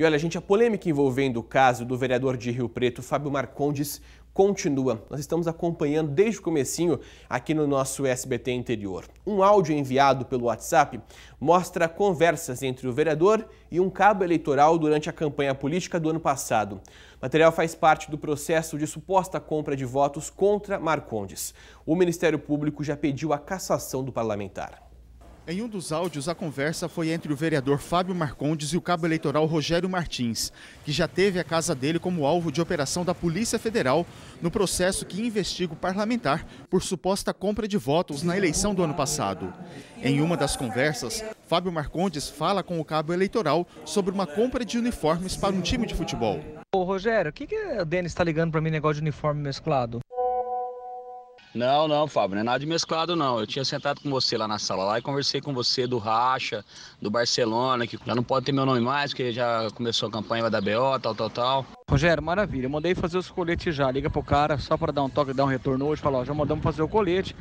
E olha, gente, a polêmica envolvendo o caso do vereador de Rio Preto, Fábio Marcondes, continua. Nós estamos acompanhando desde o comecinho aqui no nosso SBT Interior. Um áudio enviado pelo WhatsApp mostra conversas entre o vereador e um cabo eleitoral durante a campanha política do ano passado. O material faz parte do processo de suposta compra de votos contra Marcondes. O Ministério Público já pediu a cassação do parlamentar. Em um dos áudios, a conversa foi entre o vereador Fábio Marcondes e o cabo eleitoral Rogério Martins, que já teve a casa dele como alvo de operação da Polícia Federal no processo que investiga o parlamentar por suposta compra de votos na eleição do ano passado. Em uma das conversas, Fábio Marcondes fala com o cabo eleitoral sobre uma compra de uniformes para um time de futebol. Ô Rogério, o que, que o Denis está ligando para mim negócio de uniforme mesclado? Não, não, Fábio, não é nada de mesclado, não. Eu tinha sentado com você lá na sala lá e conversei com você do Racha, do Barcelona, que já não pode ter meu nome mais, porque já começou a campanha da BO, tal, tal, tal. Rogério, maravilha. Eu mandei fazer os coletes já. Liga pro cara só para dar um toque, dar um retorno hoje. Falar, ó, já mandamos fazer o colete.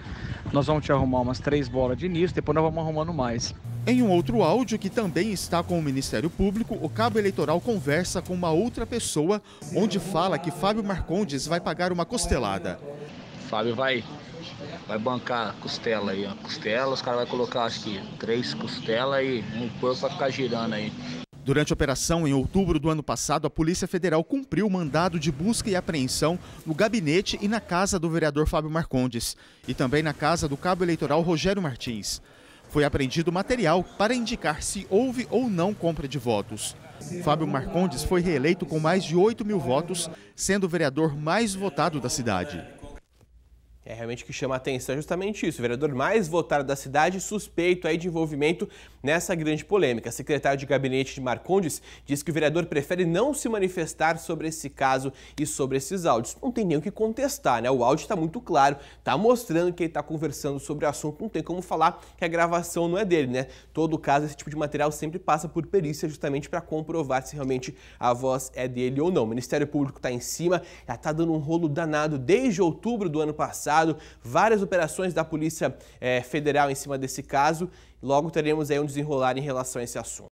Nós vamos te arrumar umas três bolas de início, depois nós vamos arrumando mais. Em um outro áudio que também está com o Ministério Público, o cabo eleitoral conversa com uma outra pessoa, onde fala que Fábio Marcondes vai pagar uma costelada. Fábio vai, vai bancar costela aí, ó. Costela, os caras vão colocar acho que três costelas e um porco vai ficar girando aí. Durante a operação em outubro do ano passado, a Polícia Federal cumpriu o mandado de busca e apreensão no gabinete e na casa do vereador Fábio Marcondes e também na casa do cabo eleitoral Rogério Martins. Foi apreendido material para indicar se houve ou não compra de votos. Fábio Marcondes foi reeleito com mais de 8 mil votos, sendo o vereador mais votado da cidade. É realmente que chama a atenção é justamente isso. O vereador mais votado da cidade suspeito aí de envolvimento nessa grande polêmica. Secretário de gabinete de Marcondes diz que o vereador prefere não se manifestar sobre esse caso e sobre esses áudios. Não tem nem o que contestar, né? O áudio está muito claro, está mostrando que ele está conversando sobre o assunto. Não tem como falar que a gravação não é dele, né? Todo caso, esse tipo de material sempre passa por perícia justamente para comprovar se realmente a voz é dele ou não. O Ministério Público está em cima, já está dando um rolo danado desde outubro do ano passado várias operações da Polícia eh, Federal em cima desse caso. Logo teremos aí um desenrolar em relação a esse assunto.